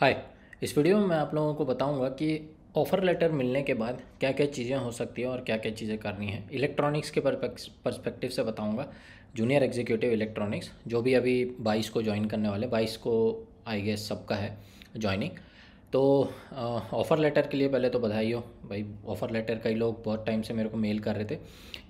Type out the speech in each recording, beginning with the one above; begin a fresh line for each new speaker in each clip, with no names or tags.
हाय इस वीडियो में मैं आप लोगों को बताऊंगा कि ऑफ़र लेटर मिलने के बाद क्या क्या चीज़ें हो सकती हैं और क्या क्या चीज़ें करनी है इलेक्ट्रॉनिक्स के पर्सपेक्टिव से बताऊंगा जूनियर एग्जीक्यूटिव इलेक्ट्रॉनिक्स जो भी अभी बाईस को ज्वाइन करने वाले बाईस को आई गेस सबका है ज्वाइनिंग तो ऑफ़र लेटर के लिए पहले तो बधाई हो भाई ऑफ़र लेटर कई लोग बहुत टाइम से मेरे को मेल कर रहे थे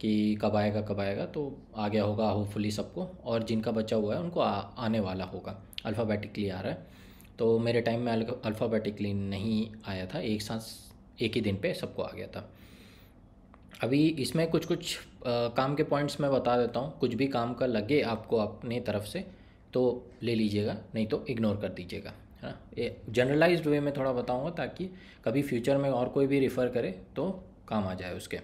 कि कब आएगा कब आएगा तो आ गया होगा होपफुली सबको और जिनका बचा हुआ है उनको आ, आने वाला होगा अल्फ़ाबेटिकली आ रहा है तो मेरे टाइम में अल्फ़ाबेटिकली नहीं आया था एक साथ एक ही दिन पे सबको आ गया था अभी इसमें कुछ कुछ आ, काम के पॉइंट्स मैं बता देता हूँ कुछ भी काम का लगे आपको अपने तरफ से तो ले लीजिएगा नहीं तो इग्नोर कर दीजिएगा है ना ये जनरलाइज्ड वे में थोड़ा बताऊँगा ताकि कभी फ्यूचर में और कोई भी रिफ़र करे तो काम आ जाए उसके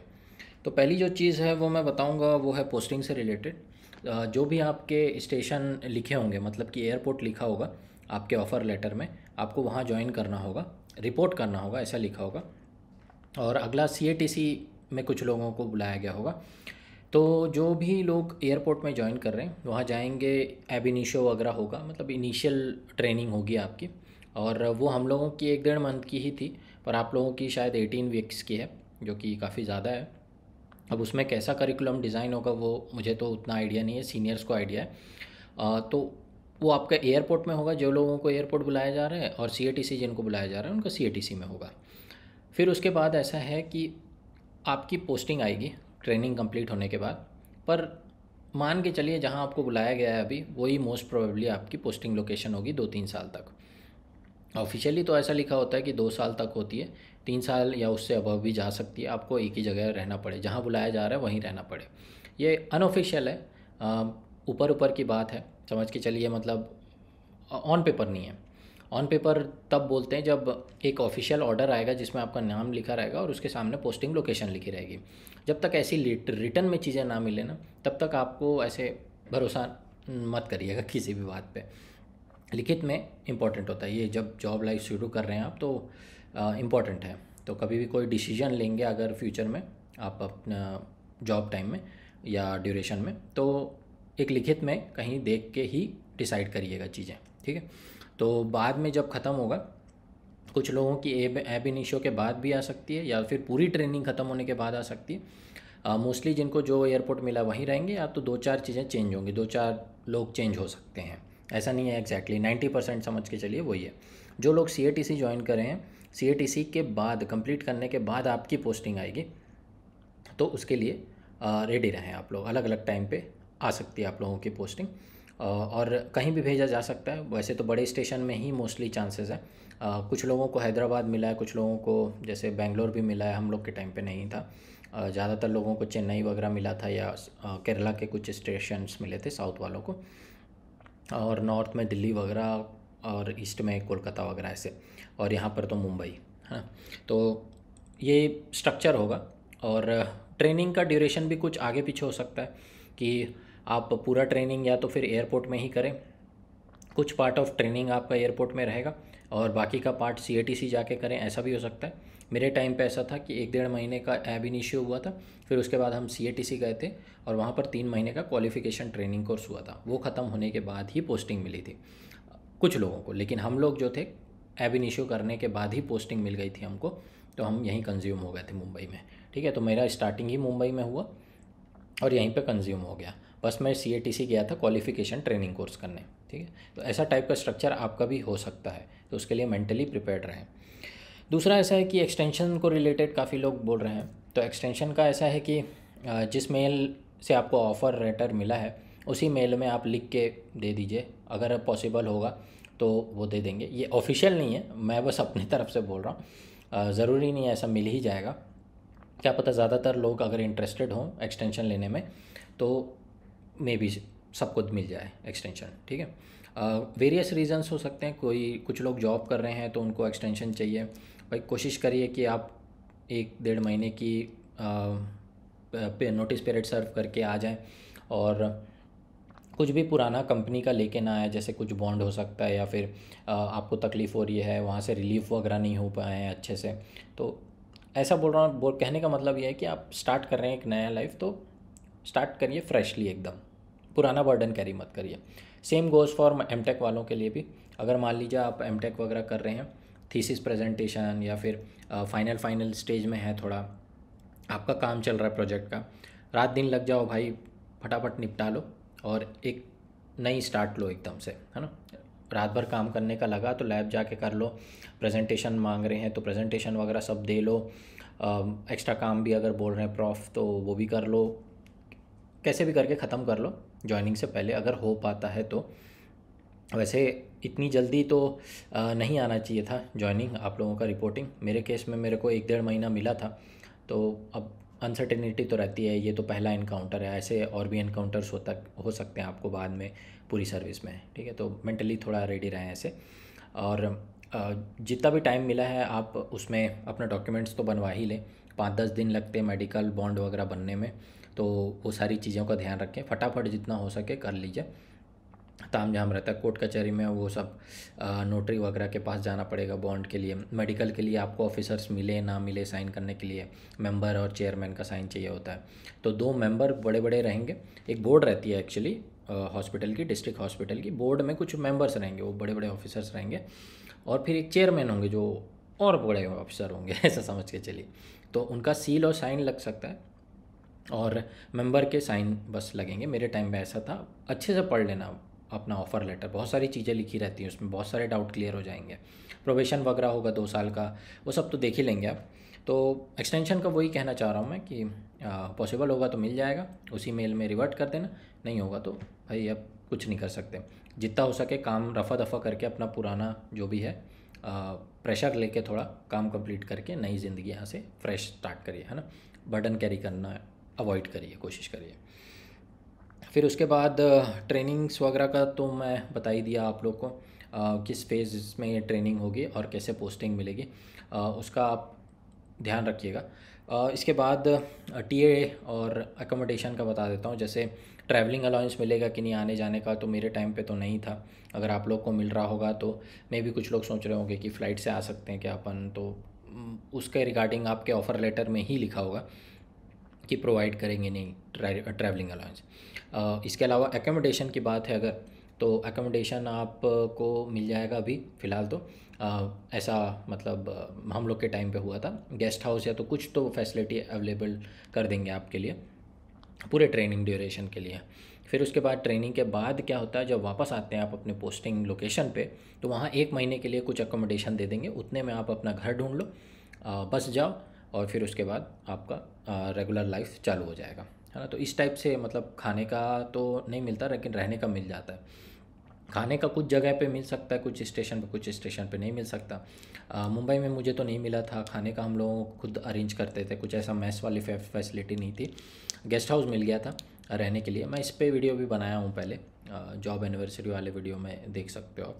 तो पहली जो चीज़ है वो मैं बताऊँगा वो है पोस्टिंग से रिलेटेड जो भी आपके स्टेशन लिखे होंगे मतलब कि एयरपोर्ट लिखा होगा आपके ऑफ़र लेटर में आपको वहाँ ज्वाइन करना होगा रिपोर्ट करना होगा ऐसा लिखा होगा और अगला सी में कुछ लोगों को बुलाया गया होगा तो जो भी लोग एयरपोर्ट में ज्वाइन कर रहे हैं वहाँ जाएंगे इनिशो वगैरह होगा मतलब इनिशियल ट्रेनिंग होगी आपकी और वो हम लोगों की एक डेढ़ मंथ की ही थी पर आप लोगों की शायद एटीन वीक्स की है जो कि काफ़ी ज़्यादा है अब उसमें कैसा करिकुलम डिज़ाइन होगा वो मुझे तो उतना आइडिया नहीं है सीनियर्स को आइडिया है आ, तो वो आपका एयरपोर्ट में होगा जो लोगों को एयरपोर्ट बुलाया जा रहा है और सी जिनको बुलाया जा रहा है उनका सी में होगा फिर उसके बाद ऐसा है कि आपकी पोस्टिंग आएगी ट्रेनिंग कंप्लीट होने के बाद पर मान के चलिए जहां आपको बुलाया गया है अभी वही मोस्ट प्रोबेबली आपकी पोस्टिंग लोकेशन होगी दो तीन साल तक ऑफिशियली तो ऐसा लिखा होता है कि दो साल तक होती है तीन साल या उससे अबव भी जा सकती है आपको एक ही जगह रहना पड़े जहाँ बुलाया जा रहा है वहीं रहना पड़े ये अनऑफिशियल है ऊपर ऊपर की बात है समझ के चलिए मतलब ऑन पेपर नहीं है ऑन पेपर तब बोलते हैं जब एक ऑफिशियल ऑर्डर आएगा जिसमें आपका नाम लिखा रहेगा और उसके सामने पोस्टिंग लोकेशन लिखी रहेगी जब तक ऐसी रिटर्न में चीज़ें ना मिले ना तब तक आपको ऐसे भरोसा मत करिएगा किसी भी बात पे लिखित में इम्पॉर्टेंट होता है ये जब जॉब लाइफ शुरू कर रहे हैं आप तो इम्पॉर्टेंट है तो कभी भी कोई डिसीजन लेंगे अगर फ्यूचर में आप अपना जॉब टाइम में या ड्यूरेशन में तो एक लिखित में कहीं देख के ही डिसाइड करिएगा चीज़ें ठीक है तो बाद में जब ख़त्म होगा कुछ लोगों की एब इनिशो के बाद भी आ सकती है या फिर पूरी ट्रेनिंग ख़त्म होने के बाद आ सकती है मोस्टली जिनको जो एयरपोर्ट मिला वहीं रहेंगे या तो दो चार चीज़ें चेंज होंगी दो चार लोग चेंज हो सकते हैं ऐसा नहीं है एग्जैक्टली नाइन्टी परसेंट समझ के चलिए वही है जो लोग सी ए टी सी ज्वाइन करें हैं सी ए टी सी के बाद कंप्लीट करने के बाद आपकी पोस्टिंग आएगी तो उसके लिए रेडी रहें आप लोग अलग अलग टाइम पे आ सकती है आप लोगों की पोस्टिंग और कहीं भी भेजा जा सकता है वैसे तो बड़े स्टेशन में ही मोस्टली चांसेस है कुछ लोगों को हैदराबाद मिला है कुछ लोगों को जैसे बेंगलोर भी मिला है हम लोग के टाइम पे नहीं था ज़्यादातर लोगों को चेन्नई वगैरह मिला था या केरला के कुछ स्टेशन मिले थे साउथ वालों को और नॉर्थ में दिल्ली वगैरह और ईस्ट में कोलकाता वगैरह ऐसे और यहाँ पर तो मुंबई है ना तो ये स्ट्रक्चर होगा और ट्रेनिंग का ड्यूरेशन भी कुछ आगे पीछे हो सकता है कि आप पूरा ट्रेनिंग या तो फिर एयरपोर्ट में ही करें कुछ पार्ट ऑफ ट्रेनिंग आपका एयरपोर्ट में रहेगा और बाकी का part C A T C जाके करें ऐसा भी हो सकता है मेरे टाइम पे ऐसा था कि एक डेढ़ महीने का एब इन इश्यू हुआ था फिर उसके बाद हम सी ए टी सी गए थे और वहाँ पर तीन महीने का क्वालिफिकेशन ट्रेनिंग कोर्स हुआ था वो ख़त्म होने के बाद ही पोस्टिंग मिली थी कुछ लोगों को लेकिन हम लोग जो थे एब इन इश्यू करने के बाद ही पोस्टिंग मिल गई थी हमको तो हम यहीं कंज्यूम हो गए थे मुंबई में ठीक है तो मेरा स्टार्टिंग ही मुंबई में हुआ और यहीं पर कंज्यूम हो गया बस मैं सी ए टी सी गया था क्वालिफिकेशन ट्रेनिंग कोर्स करने ठीक है तो ऐसा टाइप का स्ट्रक्चर आपका भी हो सकता है तो उसके लिए मेंटली प्रिपेयर रहें दूसरा ऐसा है कि एक्सटेंशन को रिलेटेड काफ़ी लोग बोल रहे हैं तो एक्सटेंशन का ऐसा है कि जिस मेल से आपको ऑफ़र लेटर मिला है उसी मेल में आप लिख के दे दीजिए अगर पॉसिबल होगा तो वो दे देंगे ये ऑफिशियल नहीं है मैं बस अपनी तरफ से बोल रहा हूँ ज़रूरी नहीं है ऐसा मिल ही जाएगा क्या पता ज़्यादातर लोग अगर इंटरेस्टेड हों एक्सटेंशन लेने में तो में भी सबको मिल जाए एक्सटेंशन ठीक है वेरियस रीज़न्स हो सकते हैं कोई कुछ लोग जॉब कर रहे हैं तो उनको एक्सटेंशन चाहिए भाई कोशिश करिए कि आप एक डेढ़ महीने की नोटिस पीरियड सर्व करके आ जाएं और कुछ भी पुराना कंपनी का लेके ना आए जैसे कुछ बॉन्ड हो सकता है या फिर आपको तकलीफ़ हो रही है वहाँ से रिलीफ वगैरह नहीं हो पाए हैं अच्छे से तो ऐसा बोल रहा हूँ बोल कहने का मतलब ये है कि आप स्टार्ट कर रहे हैं एक नया लाइफ तो स्टार्ट करिए फ्रेशली एकदम पुराना बर्डन कैरी मत करिए सेम गोज़ फॉर एम वालों के लिए भी अगर मान लीजिए आप एम वगैरह कर रहे हैं थीसिस प्रेजेंटेशन या फिर फाइनल फाइनल स्टेज में है थोड़ा आपका काम चल रहा है प्रोजेक्ट का रात दिन लग जाओ भाई फटाफट निपटा लो और एक नई स्टार्ट लो एकदम से है ना रात भर काम करने का लगा तो लैब जाके कर लो प्रेजेंटेशन मांग रहे हैं तो प्रेजेंटेशन वगैरह सब दे लो एक्स्ट्रा काम भी अगर बोल रहे हैं प्रॉफ तो वो भी कर लो कैसे भी करके ख़त्म कर लो ज्वाइनिंग से पहले अगर हो पाता है तो वैसे इतनी जल्दी तो नहीं आना चाहिए था ज्वाइनिंग आप लोगों का रिपोर्टिंग मेरे केस में मेरे को एक डेढ़ महीना मिला था तो अब अनसर्टेनिटी तो रहती है ये तो पहला इनकाउंटर है ऐसे और भी इनकाउंटर्स होता हो सकते हैं आपको बाद में पूरी सर्विस में ठीक है तो मेंटली थोड़ा रेडी रहें ऐसे और जितना भी टाइम मिला है आप उसमें अपना डॉक्यूमेंट्स तो बनवा ही लें पाँच दस दिन लगते हैं मेडिकल बॉन्ड वगैरह बनने में तो वो सारी चीज़ों का ध्यान रखें फटाफट जितना हो सके कर लीजिए ताम जाम रहता है कोर्ट कचहरी में वो सब नोटरी वगैरह के पास जाना पड़ेगा बॉन्ड के लिए मेडिकल के लिए आपको ऑफिसर्स मिले ना मिले साइन करने के लिए मेंबर और चेयरमैन का साइन चाहिए होता है तो दो मेंबर बड़े बड़े रहेंगे एक बोर्ड रहती है एक्चुअली हॉस्पिटल की डिस्ट्रिक्ट हॉस्पिटल की बोर्ड में कुछ मेंबर्स रहेंगे वो बड़े बड़े ऑफिसर्स रहेंगे और फिर एक चेयरमैन होंगे जो और बड़े ऑफिसर होंगे ऐसा समझ के चलिए तो उनका सील और साइन लग सकता है और मेंबर के साइन बस लगेंगे मेरे टाइम में ऐसा था अच्छे से पढ़ लेना अपना ऑफ़र लेटर बहुत सारी चीज़ें लिखी रहती हैं उसमें बहुत सारे डाउट क्लियर हो जाएंगे प्रोबेशन वगैरह होगा दो साल का वो सब तो देख ही लेंगे आप तो एक्सटेंशन का वही कहना चाह रहा हूँ मैं कि पॉसिबल होगा तो मिल जाएगा उसी मेल में रिवर्ट कर देना नहीं होगा तो भाई अब कुछ नहीं कर सकते जितना हो सके काम रफा दफा करके अपना पुराना जो भी है आ, प्रेशर लेके थोड़ा काम कंप्लीट करके नई ज़िंदगी यहाँ से फ्रेश स्टार्ट करिए है ना बर्डन कैरी करना है अवॉइड करिए कोशिश करिए फिर उसके बाद ट्रेनिंग्स वगैरह का तो मैं बता ही दिया आप लोग को आ, किस फेज़ में ये ट्रेनिंग होगी और कैसे पोस्टिंग मिलेगी आ, उसका आप ध्यान रखिएगा इसके बाद टीए और एकोमोडेशन का बता देता हूँ जैसे ट्रैवलिंग अलाउंस मिलेगा कि नहीं आने जाने का तो मेरे टाइम पे तो नहीं था अगर आप लोग को मिल रहा होगा तो मे भी कुछ लोग सोच रहे होंगे कि फ़्लाइट से आ सकते हैं क्या अपन तो उसके रिगार्डिंग आपके ऑफ़र लेटर में ही लिखा होगा कि प्रोवाइड करेंगे नहीं ट्रैवलिंग अलाउंस uh, uh, इसके अलावा एकोमोडेशन की बात है अगर तो एकोमोडेशन आपको मिल जाएगा अभी फ़िलहाल तो आ, uh, ऐसा मतलब हम लोग के टाइम पे हुआ था गेस्ट हाउस या तो कुछ तो फैसिलिटी अवेलेबल कर देंगे आपके लिए पूरे ट्रेनिंग ड्यूरेशन के लिए फिर उसके बाद ट्रेनिंग के बाद क्या होता है जब वापस आते हैं आप अपने पोस्टिंग लोकेशन पे तो वहाँ एक महीने के लिए कुछ अकोमोडेशन दे देंगे उतने में आप अपना घर ढूंढ लो बस जाओ और फिर उसके बाद आपका रेगुलर लाइफ चालू हो जाएगा है ना तो इस टाइप से मतलब खाने का तो नहीं मिलता लेकिन रहने का मिल जाता है खाने का कुछ जगह पे मिल सकता है कुछ स्टेशन पे कुछ स्टेशन पे नहीं मिल सकता मुंबई में मुझे तो नहीं मिला था खाने का हम लोग खुद अरेंज करते थे कुछ ऐसा मैस वाली फैसिलिटी नहीं थी गेस्ट हाउस मिल गया था रहने के लिए मैं इस पर वीडियो भी बनाया हूँ पहले जॉब एनिवर्सरी वाले वीडियो में देख सकते हो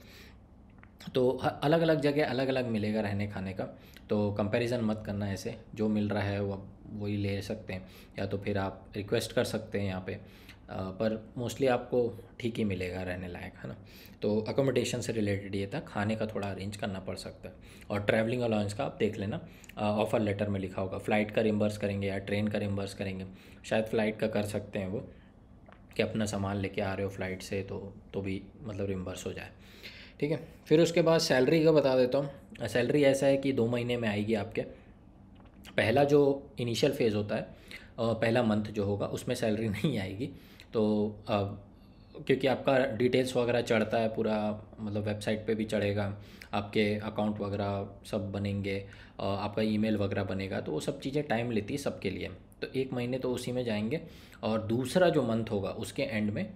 तो अलग अलग जगह अलग अलग मिलेगा रहने खाने का तो कंपैरिजन मत करना ऐसे जो मिल रहा है वो वही ले सकते हैं या तो फिर आप रिक्वेस्ट कर सकते हैं यहाँ पे आ, पर मोस्टली आपको ठीक ही मिलेगा रहने लायक है ना तो अकोमोडेशन से रिलेटेड ये था खाने का थोड़ा अरेंज करना पड़ सकता है और ट्रैवलिंग अलाउंस का आप देख लेना ऑफ़र लेटर में लिखा होगा फ़्लाइट का रिम्बर्स करेंगे या ट्रेन का रिम्बर्स करेंगे शायद फ़्लाइट का कर सकते हैं वो कि अपना सामान लेके आ रहे हो फ्लाइट से तो तो भी मतलब रिम्बर्स हो जाए ठीक है फिर उसके बाद सैलरी का बता देता हूँ सैलरी ऐसा है कि दो महीने में आएगी आपके पहला जो इनिशियल फेज़ होता है पहला मंथ जो होगा उसमें सैलरी नहीं आएगी तो क्योंकि आपका डिटेल्स वगैरह चढ़ता है पूरा मतलब वेबसाइट पे भी चढ़ेगा आपके अकाउंट वगैरह सब बनेंगे आपका ईमेल वगैरह बनेगा तो वो सब चीज़ें टाइम लेती है सबके लिए तो एक महीने तो उसी में जाएंगे और दूसरा जो मंथ होगा उसके एंड में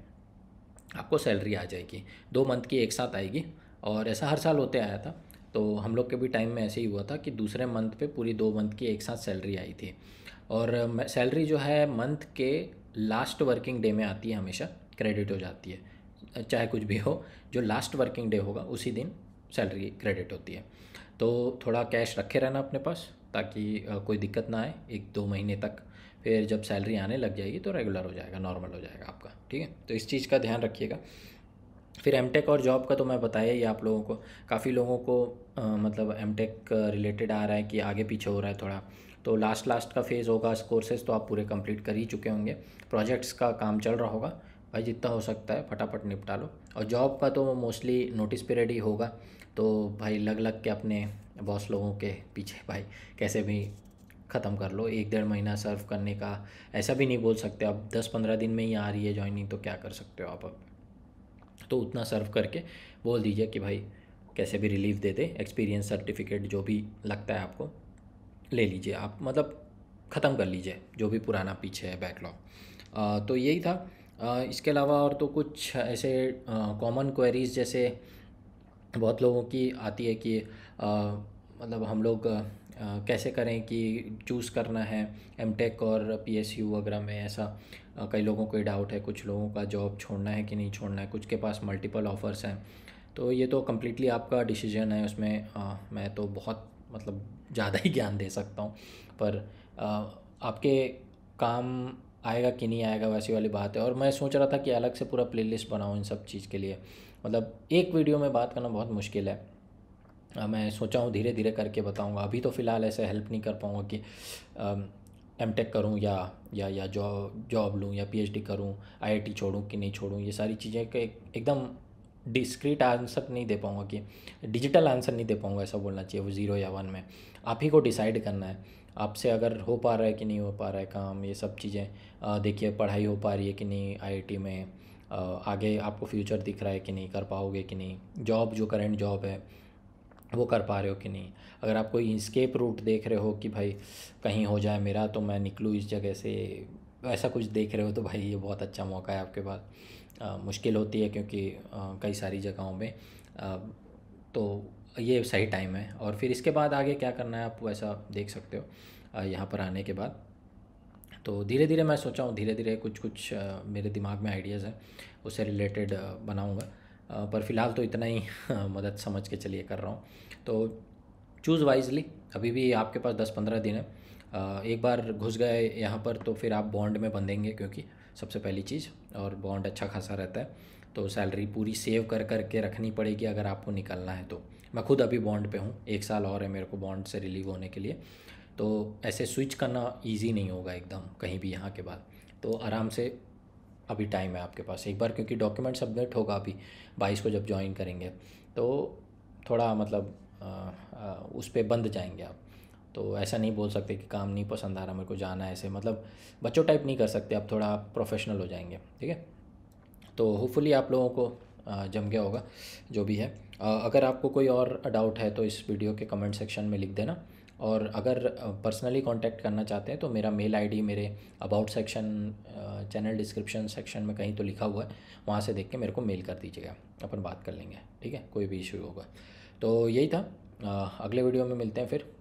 आपको सैलरी आ जाएगी दो मंथ की एक साथ आएगी और ऐसा हर साल होते आया था तो हम लोग के भी टाइम में ऐसे ही हुआ था कि दूसरे मंथ पे पूरी दो मंथ की एक साथ सैलरी आई थी और सैलरी जो है मंथ के लास्ट वर्किंग डे में आती है हमेशा क्रेडिट हो जाती है चाहे कुछ भी हो जो लास्ट वर्किंग डे होगा उसी दिन सैलरी क्रेडिट होती है तो थोड़ा कैश रखे रहना अपने पास ताकि कोई दिक्कत ना आए एक दो महीने तक फिर जब सैलरी आने लग जाएगी तो रेगुलर हो जाएगा नॉर्मल हो जाएगा आपका ठीक है तो इस चीज़ का ध्यान रखिएगा फिर एम और जॉब का तो मैं बताया ही आप लोगों को काफ़ी लोगों को आ, मतलब एम रिलेटेड आ रहा है कि आगे पीछे हो रहा है थोड़ा तो लास्ट लास्ट का फेज़ होगा कोर्सेज तो आप पूरे कंप्लीट कर ही चुके होंगे प्रोजेक्ट्स का काम चल रहा होगा भाई जितना हो सकता है फटाफट निपटा लो और जॉब का तो मोस्टली नोटिस पीरियड ही होगा तो भाई लग लग के अपने बॉस लोगों के पीछे भाई कैसे भी ख़त्म कर लो एक डेढ़ महीना सर्व करने का ऐसा भी नहीं बोल सकते आप दस पंद्रह दिन में ही आ रही है ज्वाइनिंग तो क्या कर सकते हो आप अब तो उतना सर्व करके बोल दीजिए कि भाई कैसे भी रिलीफ दे दे एक्सपीरियंस सर्टिफिकेट जो भी लगता है आपको ले लीजिए आप मतलब ख़त्म कर लीजिए जो भी पुराना पीछे है बैकलॉग तो यही था आ, इसके अलावा और तो कुछ ऐसे कॉमन क्वेरीज़ जैसे बहुत लोगों की आती है कि आ, मतलब हम लोग कैसे करें कि चूज़ करना है एम टेक और पी एस यू वगैरह में ऐसा कई लोगों को डाउट है कुछ लोगों का जॉब छोड़ना है कि नहीं छोड़ना है कुछ के पास मल्टीपल ऑफ़र्स हैं तो ये तो कम्प्लीटली आपका डिसीजन है उसमें आ, मैं तो बहुत मतलब ज़्यादा ही ज्ञान दे सकता हूँ पर आ, आपके काम आएगा कि नहीं आएगा वैसी वाली बात है और मैं सोच रहा था कि अलग से पूरा प्लेलिस्ट बनाऊँ इन सब चीज़ के लिए मतलब एक वीडियो में बात करना बहुत मुश्किल है मैं सोचा हूँ धीरे धीरे करके बताऊँगा अभी तो फ़िलहाल ऐसे हेल्प नहीं कर पाऊँगा कि एम टेक करूँ या या या जॉब जॉब लूँ या पी एच डी करूँ आई आई टी छोड़ूँ कि नहीं छोड़ूँ ये सारी चीज़ें के एकदम डिस्क्रीट आंसर नहीं दे पाऊँगा कि डिजिटल आंसर नहीं दे पाऊँगा ऐसा बोलना चाहिए वो ज़ीरो या वन में आप ही को डिसाइड करना है आपसे अगर हो पा रहा है कि नहीं हो पा रहा है काम ये सब चीज़ें देखिए पढ़ाई हो पा रही है कि नहीं आईआईटी में आगे आपको फ्यूचर दिख रहा है कि नहीं कर पाओगे कि नहीं जॉब जो करेंट जॉब है वो कर पा रहे हो कि नहीं अगर आप कोई स्केप रूट देख रहे हो कि भाई कहीं हो जाए मेरा तो मैं निकलूँ इस जगह से ऐसा कुछ देख रहे हो तो भाई ये बहुत अच्छा मौका है आपके पास मुश्किल होती है क्योंकि कई सारी जगहों में आ, तो ये सही टाइम है और फिर इसके बाद आगे क्या करना है आप वैसा देख सकते हो यहाँ पर आने के बाद तो धीरे धीरे मैं सोचा हूँ धीरे धीरे कुछ कुछ मेरे दिमाग में आइडियाज़ हैं उससे रिलेटेड बनाऊँगा पर फ़िलहाल तो इतना ही मदद समझ के चलिए कर रहा हूँ तो चूज़ वाइजली अभी भी आपके पास दस पंद्रह दिन है एक बार घुस गए यहाँ पर तो फिर आप बॉन्ड में बंधेंगे क्योंकि सबसे पहली चीज़ और बॉन्ड अच्छा खासा रहता है तो सैलरी पूरी सेव कर कर के रखनी पड़ेगी अगर आपको निकलना है तो मैं खुद अभी बॉन्ड पे हूँ एक साल और है मेरे को बॉन्ड से रिलीव होने के लिए तो ऐसे स्विच करना ईजी नहीं होगा एकदम कहीं भी यहाँ के बाद तो आराम से अभी टाइम है आपके पास एक बार क्योंकि डॉक्यूमेंट सबमिट होगा अभी बाईस को जब ज्वाइन करेंगे तो थोड़ा मतलब आ, आ, उस पर बंद जाएंगे आप तो ऐसा नहीं बोल सकते कि काम नहीं पसंद आ रहा मेरे को जाना है ऐसे मतलब बच्चों टाइप नहीं कर सकते आप थोड़ा प्रोफेशनल हो जाएंगे ठीक है तो होपफुली आप लोगों को जम गया होगा जो भी है अगर आपको कोई और डाउट है तो इस वीडियो के कमेंट सेक्शन में लिख देना और अगर पर्सनली कांटेक्ट करना चाहते हैं तो मेरा मेल आईडी मेरे about section channel description section में कहीं तो लिखा हुआ है वहाँ से देख के मेरे को मेल कर दीजिएगा अपन बात कर लेंगे ठीक है कोई भी इशू होगा तो यही था अगले वीडियो में मिलते हैं फिर